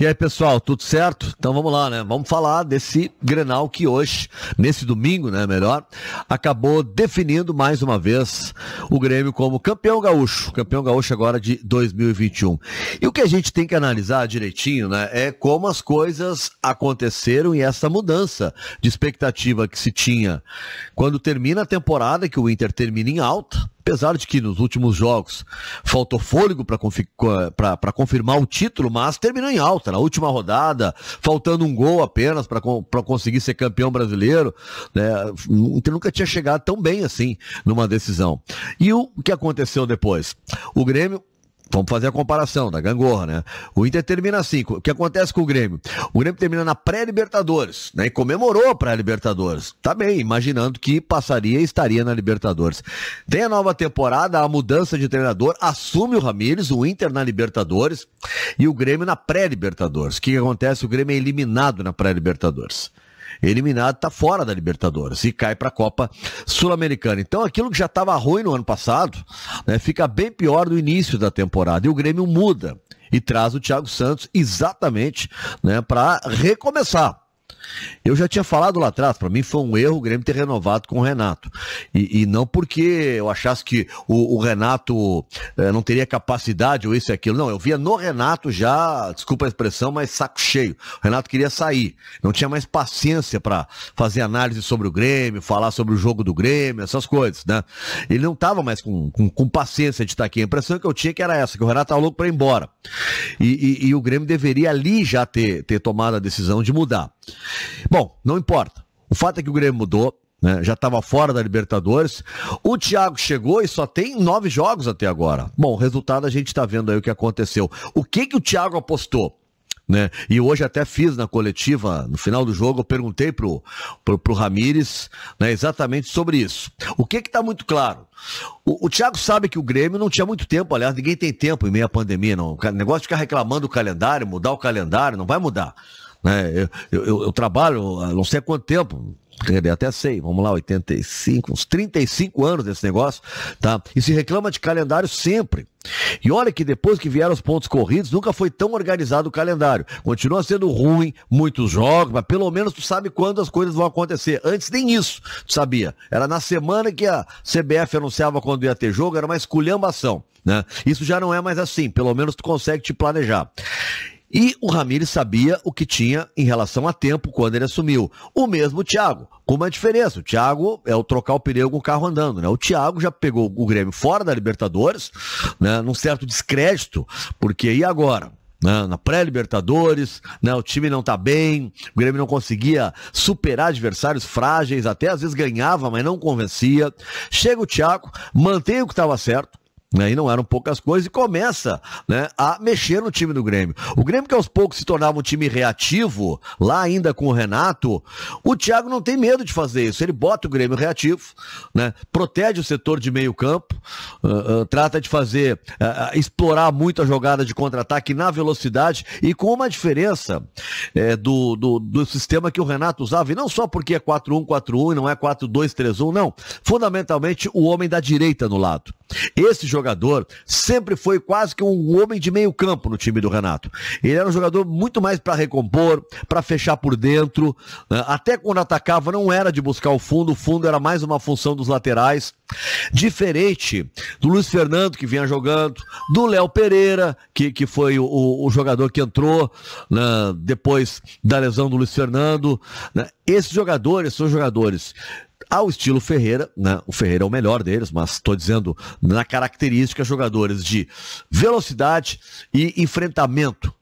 E aí, pessoal, tudo certo? Então vamos lá, né? Vamos falar desse Grenal que hoje, nesse domingo, né, melhor, acabou definindo mais uma vez o Grêmio como campeão gaúcho, campeão gaúcho agora de 2021. E o que a gente tem que analisar direitinho, né, é como as coisas aconteceram e essa mudança de expectativa que se tinha quando termina a temporada que o Inter termina em alta, Apesar de que nos últimos jogos faltou fôlego para confirmar o título, mas terminou em alta na última rodada, faltando um gol apenas para conseguir ser campeão brasileiro. Né? Nunca tinha chegado tão bem assim numa decisão. E o que aconteceu depois? O Grêmio Vamos fazer a comparação da gangorra, né? O Inter termina assim. O que acontece com o Grêmio? O Grêmio termina na pré-Libertadores, né? E comemorou a pré-Libertadores. Tá bem, imaginando que passaria e estaria na Libertadores. Tem a nova temporada, a mudança de treinador, assume o Ramires, o Inter na Libertadores e o Grêmio na pré-Libertadores. O que acontece? O Grêmio é eliminado na pré-Libertadores eliminado, está fora da Libertadores e cai para a Copa Sul-Americana. Então aquilo que já estava ruim no ano passado, né, fica bem pior no início da temporada e o Grêmio muda e traz o Thiago Santos exatamente né, para recomeçar. Eu já tinha falado lá atrás, para mim foi um erro o Grêmio ter renovado com o Renato. E, e não porque eu achasse que o, o Renato eh, não teria capacidade ou isso e aquilo. Não, eu via no Renato já, desculpa a expressão, mas saco cheio. O Renato queria sair. Não tinha mais paciência para fazer análise sobre o Grêmio, falar sobre o jogo do Grêmio, essas coisas, né? Ele não estava mais com, com, com, paciência de estar aqui. A impressão que eu tinha é que era essa, que o Renato estava louco para ir embora. E, e, e o Grêmio deveria ali já ter, ter tomado a decisão de mudar. Bom, não importa. O fato é que o Grêmio mudou, né? já estava fora da Libertadores. O Thiago chegou e só tem nove jogos até agora. Bom, o resultado a gente está vendo aí o que aconteceu. O que, que o Thiago apostou? Né? E hoje até fiz na coletiva, no final do jogo, eu perguntei pro, pro, pro Ramires né, exatamente sobre isso. O que que tá muito claro? O, o Thiago sabe que o Grêmio não tinha muito tempo, aliás, ninguém tem tempo em meio à pandemia, não. O negócio de ficar reclamando do calendário, mudar o calendário, não vai mudar. Né? Eu, eu, eu trabalho não sei há quanto tempo, até sei, vamos lá, 85, uns 35 anos desse negócio, tá? E se reclama de calendário sempre. E olha que depois que vieram os pontos corridos, nunca foi tão organizado o calendário. Continua sendo ruim, muitos jogos, mas pelo menos tu sabe quando as coisas vão acontecer. Antes nem isso, tu sabia. Era na semana que a CBF anunciava quando ia ter jogo, era uma esculhambação, né? Isso já não é mais assim, pelo menos tu consegue te planejar. E o Ramires sabia o que tinha em relação a tempo quando ele assumiu. O mesmo Thiago, com uma é diferença. O Thiago é o trocar o pneu com o carro andando, né? O Thiago já pegou o Grêmio fora da Libertadores, né? Num certo descrédito, porque e agora? Né? na pré-Libertadores, né? o time não tá bem, o Grêmio não conseguia superar adversários frágeis, até às vezes ganhava, mas não convencia. Chega o Thiago, mantém o que estava certo, né, e não eram poucas coisas, e começa né, a mexer no time do Grêmio. O Grêmio que aos poucos se tornava um time reativo, lá ainda com o Renato, o Thiago não tem medo de fazer isso. Ele bota o Grêmio reativo, né, protege o setor de meio campo, uh, uh, trata de fazer, uh, explorar muito a jogada de contra-ataque na velocidade e com uma diferença é, do, do, do, sistema que o Renato usava, e não só porque é 4-1-4-1 e não é 4-2-3-1, não. Fundamentalmente o homem da direita no lado. Esse jogador jogador, sempre foi quase que um homem de meio campo no time do Renato. Ele era um jogador muito mais para recompor, para fechar por dentro, né? até quando atacava não era de buscar o fundo, o fundo era mais uma função dos laterais, diferente do Luiz Fernando que vinha jogando, do Léo Pereira que, que foi o, o jogador que entrou né, depois da lesão do Luiz Fernando. Né? Esses jogadores são jogadores ao estilo Ferreira, né? o Ferreira é o melhor deles, mas estou dizendo na característica jogadores de velocidade e enfrentamento.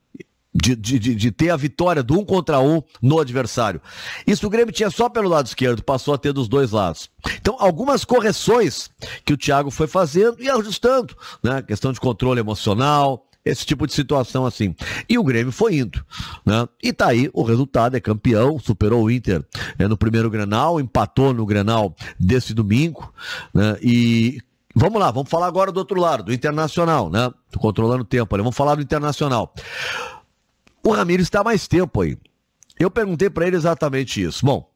De, de, de, de, ter a vitória do um contra um no adversário. Isso o Grêmio tinha só pelo lado esquerdo, passou a ter dos dois lados. Então, algumas correções que o Thiago foi fazendo e ajustando, né? Questão de controle emocional, esse tipo de situação assim. E o Grêmio foi indo, né? E tá aí o resultado, é campeão, superou o Inter né, no primeiro Grenal, empatou no Grenal desse domingo, né? E vamos lá, vamos falar agora do outro lado, do Internacional, né? Tô controlando o tempo ali, vamos falar do Internacional. O Ramiro está mais tempo aí. Eu perguntei para ele exatamente isso. Bom,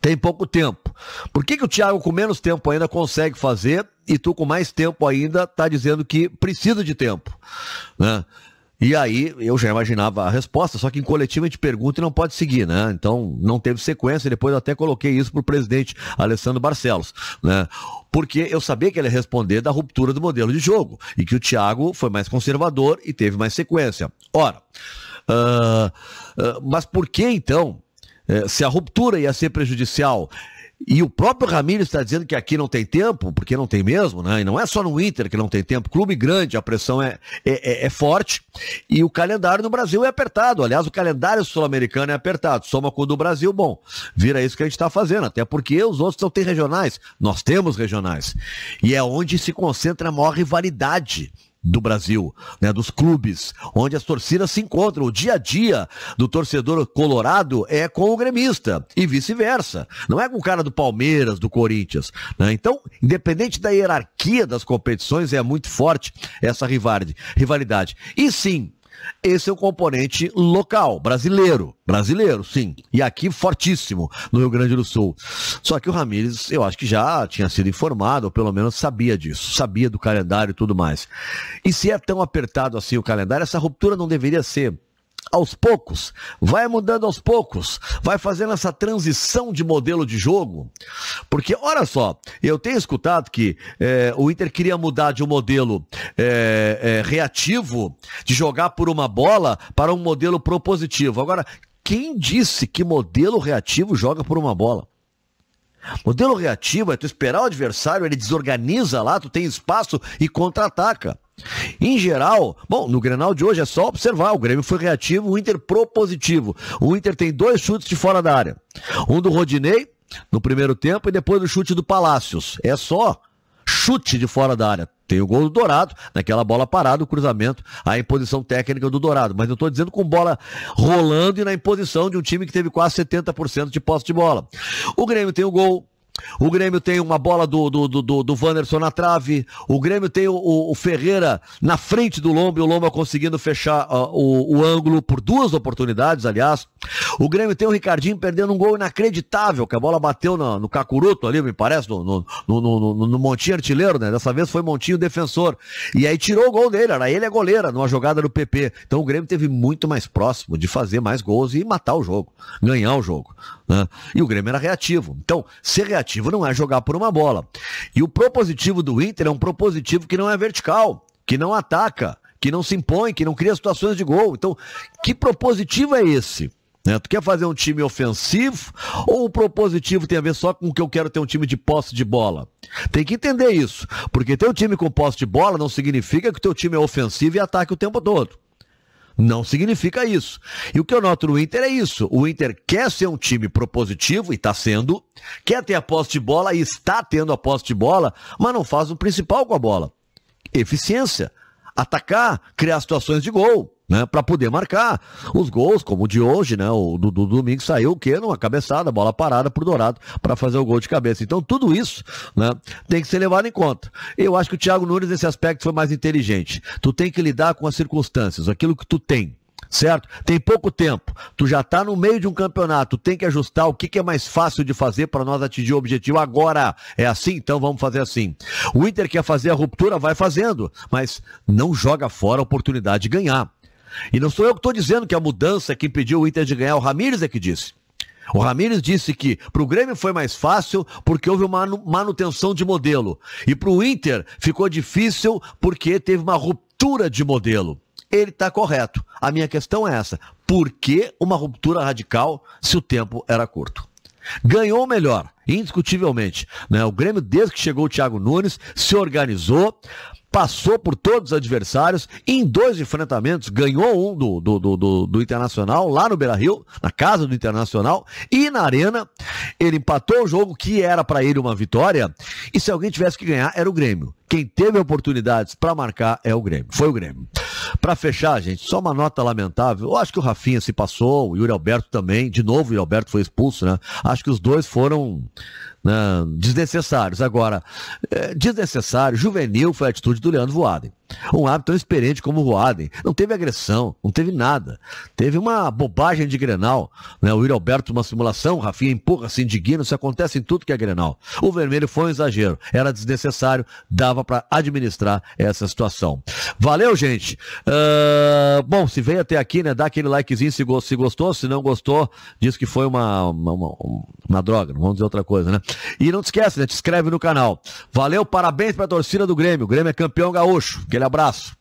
tem pouco tempo tempo. Por que, que o Thiago, com menos tempo ainda, consegue fazer e tu, com mais tempo ainda, tá dizendo que precisa de tempo? Né? E aí, eu já imaginava a resposta, só que em coletiva a gente pergunta e não pode seguir, né? Então, não teve sequência, depois até coloquei isso pro presidente Alessandro Barcelos, né? Porque eu sabia que ele ia responder da ruptura do modelo de jogo, e que o Thiago foi mais conservador e teve mais sequência. Ora, uh, uh, mas por que então, eh, se a ruptura ia ser prejudicial e o próprio Ramiro está dizendo que aqui não tem tempo, porque não tem mesmo, né? E não é só no Inter que não tem tempo. Clube grande, a pressão é, é, é, é forte e o calendário no Brasil é apertado. Aliás, o calendário sul-americano é apertado. Soma com o do Brasil, bom, vira isso que a gente está fazendo, até porque os outros não têm regionais. Nós temos regionais. E é onde se concentra a maior rivalidade do Brasil, né, dos clubes, onde as torcidas se encontram. O dia a dia do torcedor colorado é com o gremista e vice-versa. Não é com o cara do Palmeiras, do Corinthians. Né? Então, independente da hierarquia das competições, é muito forte essa rivalidade. E sim, esse é o componente local, brasileiro. Brasileiro, sim. E aqui fortíssimo, no Rio Grande do Sul. Só que o Ramires, eu acho que já tinha sido informado, ou pelo menos sabia disso, sabia do calendário e tudo mais. E se é tão apertado assim o calendário, essa ruptura não deveria ser aos poucos, vai mudando aos poucos, vai fazendo essa transição de modelo de jogo. Porque, olha só, eu tenho escutado que é, o Inter queria mudar de um modelo é, é, reativo, de jogar por uma bola, para um modelo propositivo. Agora, quem disse que modelo reativo joga por uma bola? Modelo reativo é tu esperar o adversário, ele desorganiza lá, tu tem espaço e contra-ataca. Em geral, bom, no Grenal de hoje é só observar, o Grêmio foi reativo, o Inter propositivo. O Inter tem dois chutes de fora da área. Um do Rodinei no primeiro tempo e depois do chute do Palácios. É só chute de fora da área. Tem o gol do Dourado, naquela bola parada, o cruzamento, a imposição técnica do Dourado. Mas eu estou dizendo com bola rolando e na imposição de um time que teve quase 70% de posse de bola. O Grêmio tem o gol o Grêmio tem uma bola do, do, do, do Wanderson na trave. O Grêmio tem o, o Ferreira na frente do Lomba e o Lomba conseguindo fechar uh, o, o, ângulo por duas oportunidades, aliás. O Grêmio tem o Ricardinho perdendo um gol inacreditável, que a bola bateu no, no Cacuruto ali, me parece, no, no, no, no, Montinho Artilheiro, né? Dessa vez foi Montinho defensor. E aí tirou o gol dele, era ele a goleira, numa jogada do PP. Então o Grêmio teve muito mais próximo de fazer mais gols e matar o jogo, ganhar o jogo. Né? E o Grêmio era reativo. Então, ser reativo não é jogar por uma bola. E o propositivo do Inter é um propositivo que não é vertical, que não ataca, que não se impõe, que não cria situações de gol. Então, que propositivo é esse? Né? Tu quer fazer um time ofensivo ou o propositivo tem a ver só com que eu quero ter um time de posse de bola? Tem que entender isso, porque ter um time com posse de bola não significa que o teu time é ofensivo e ataque o tempo todo. Não significa isso. E o que eu noto no Inter é isso. O Inter quer ser um time propositivo, e está sendo, quer ter a posse de bola, e está tendo a posse de bola, mas não faz o principal com a bola. Eficiência. Atacar, criar situações de gol né? Para poder marcar os gols, como o de hoje, né? O do, do domingo saiu o quê? Numa cabeçada, bola parada pro Dourado para fazer o gol de cabeça. Então tudo isso, né? Tem que ser levado em conta. Eu acho que o Thiago Nunes nesse aspecto foi mais inteligente. Tu tem que lidar com as circunstâncias, aquilo que tu tem certo? Tem pouco tempo, tu já está no meio de um campeonato, tem que ajustar o que, que é mais fácil de fazer para nós atingir o objetivo agora. É assim? Então vamos fazer assim. O Inter quer fazer a ruptura, vai fazendo, mas não joga fora a oportunidade de ganhar. E não sou eu que estou dizendo que a mudança que impediu o Inter de ganhar, o Ramires é que disse. O Ramires disse que para o Grêmio foi mais fácil porque houve uma manutenção de modelo. E para o Inter ficou difícil porque teve uma ruptura de modelo. Ele está correto. A minha questão é essa: por que uma ruptura radical se o tempo era curto? Ganhou melhor, indiscutivelmente. Né? O Grêmio, desde que chegou o Thiago Nunes, se organizou, passou por todos os adversários, em dois enfrentamentos, ganhou um do, do, do, do, do Internacional, lá no Beira Rio, na casa do Internacional, e na Arena, ele empatou o jogo que era para ele uma vitória, e se alguém tivesse que ganhar, era o Grêmio. Quem teve oportunidades para marcar é o Grêmio. Foi o Grêmio. Para fechar, gente, só uma nota lamentável. Eu acho que o Rafinha se passou, o Yuri Alberto também. De novo, o Yuri Alberto foi expulso, né? Acho que os dois foram né, desnecessários. Agora, é, desnecessário, juvenil foi a atitude do Leandro Voaden. Um árbitro tão experiente como o Voaden. Não teve agressão, não teve nada. Teve uma bobagem de Grenal. Né? O Yuri Alberto, uma simulação, Rafinha empurra, se indigna, isso acontece em tudo que é Grenal. O vermelho foi um exagero, era desnecessário, dava para administrar essa situação. Valeu, gente. Uh, bom, se veio até aqui, né? Dá aquele likezinho se, gostou, se não gostou, diz que foi uma, uma, uma, uma droga, vamos dizer outra coisa, né? E não te esquece, né? Te inscreve no canal. Valeu, parabéns pra torcida do Grêmio. O Grêmio é campeão gaúcho. Aquele abraço.